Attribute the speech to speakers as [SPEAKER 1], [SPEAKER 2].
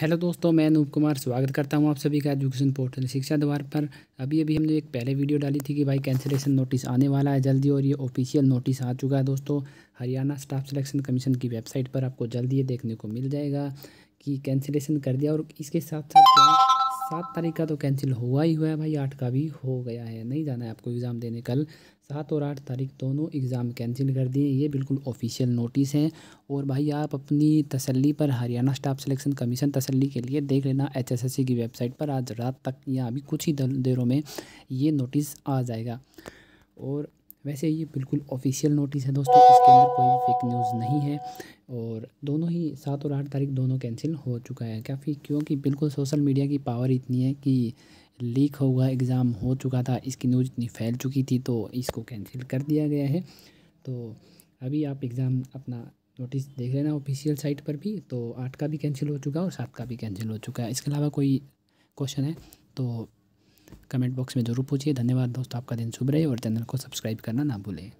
[SPEAKER 1] hello दोस्तों मैं अनूप कुमार स्वागत करता हूं आप सभी का एजुकेशन पोर्टल शिक्षा द्वार पर अभी अभी हमने एक पहले वीडियो डाली थी कि भाई कैंसिलेशन नोटिस आने वाला है जल्दी और ये ऑफिशियल नोटिस आ चुका है दोस्तों हरियाणा स्टाफ सिलेक्शन कमीशन की वेबसाइट पर आपको जल्दी ये देखने को मिल जाएगा कि कैंसिलेशन कर दिया और इसके साथ साथ सात तारीख का तो कैंसिल हुआ ही हुआ है भाई आठ का भी हो गया है नहीं जाना है आपको एग्ज़ाम देने कल सात और आठ तारीख दोनों एग्ज़ाम कैंसिल कर दिए ये बिल्कुल ऑफिशियल नोटिस है और भाई आप अपनी तसल्ली पर हरियाणा स्टाफ सिलेक्शन कमीशन तसल्ली के लिए देख लेना एचएसएससी की वेबसाइट पर आज रात तक या अभी कुछ ही देरों में ये नोटिस आ जाएगा और वैसे ये बिल्कुल ऑफिशियल नोटिस है दोस्तों इसके अंदर कोई फेक न्यूज़ नहीं है और दोनों ही सात और आठ तारीख दोनों कैंसिल हो चुका है काफ़ी क्योंकि बिल्कुल सोशल मीडिया की पावर इतनी है कि लीक होगा एग्ज़ाम हो चुका था इसकी न्यूज़ इतनी फैल चुकी थी तो इसको कैंसिल कर दिया गया है तो अभी आप एग्ज़ाम अपना नोटिस देख लेना ऑफिशियल साइट पर भी तो आठ का भी कैंसिल हो चुका है और सात का भी कैंसिल हो चुका है इसके अलावा कोई क्वेश्चन है तो कमेंट बॉक्स में जरूर पूछिए धन्यवाद दोस्तों आपका दिन शुभ रहे और चैनल को सब्सक्राइब करना ना भूलें